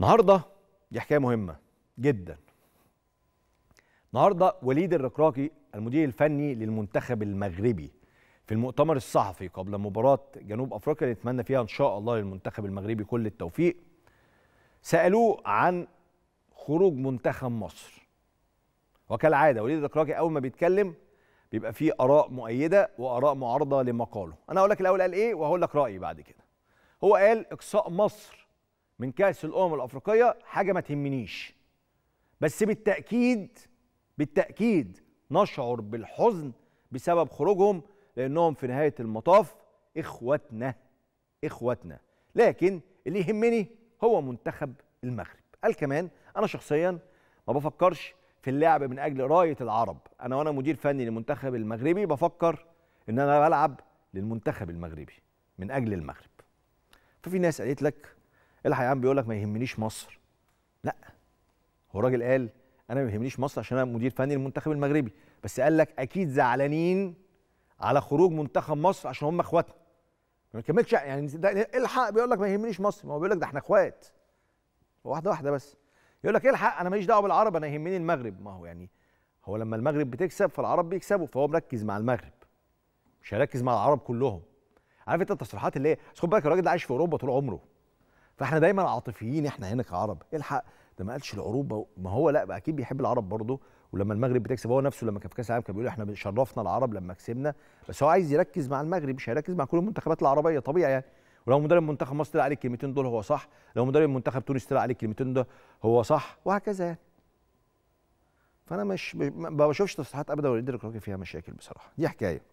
النهارده دي حكايه مهمه جدا النهارده وليد الركراكي المدير الفني للمنتخب المغربي في المؤتمر الصحفي قبل مباراه جنوب افريقيا اللي نتمنى فيها ان شاء الله للمنتخب المغربي كل التوفيق سالوه عن خروج منتخب مصر وكالعاده وليد الركراكي اول ما بيتكلم بيبقى فيه اراء مؤيده واراء معارضه لمقاله انا هقول لك الاول قال ايه وهقول لك رايي بعد كده هو قال اقصاء مصر من كاس الامم الافريقيه حاجه ما تهمنيش بس بالتاكيد بالتاكيد نشعر بالحزن بسبب خروجهم لانهم في نهايه المطاف اخوتنا اخوتنا لكن اللي يهمني هو منتخب المغرب قال كمان انا شخصيا ما بفكرش في اللعب من اجل رايه العرب انا وانا مدير فني للمنتخب المغربي بفكر ان انا بلعب للمنتخب المغربي من اجل المغرب ففي ناس قالت لك الحق يا عم بيقول لك ما يهمنيش مصر لا هو الراجل قال انا ما يهمنيش مصر عشان انا مدير فني المنتخب المغربي بس قال لك اكيد زعلانين على خروج منتخب مصر عشان هم اخواتنا ما كملتش يعني ده الحق بيقول لك ما يهمنيش مصر ما هو بيقول لك ده احنا اخوات واحده واحده بس يقول لك إيه الحق انا ماليش دعوه بالعرب انا يهمني المغرب ما هو يعني هو لما المغرب بتكسب فالعرب بيكسبوا فهو مركز مع المغرب مش هيركز مع العرب كلهم عارف انت التصريحات اللي هي خد بالك الراجل ده عايش في اوروبا طول عمره فاحنا دايما عاطفيين احنا هنا كعرب إيه الحق ده ما قالش العروبه ما هو لا اكيد بيحب العرب برضه ولما المغرب بتكسب هو نفسه لما كان في كاس العالم كان بيقول احنا شرفنا العرب لما كسبنا بس هو عايز يركز مع المغرب مش هيركز مع كل المنتخبات العربيه طبيعي يعني ولو مدرب منتخب مصر طلع عليه الكلمتين دول هو صح لو مدرب منتخب تونس طلع عليه الكلمتين ده هو صح وهكذا يعني فانا مش ما بشوفش تصريحات ابدا وليد الكروكي فيها مشاكل بصراحه دي حكايه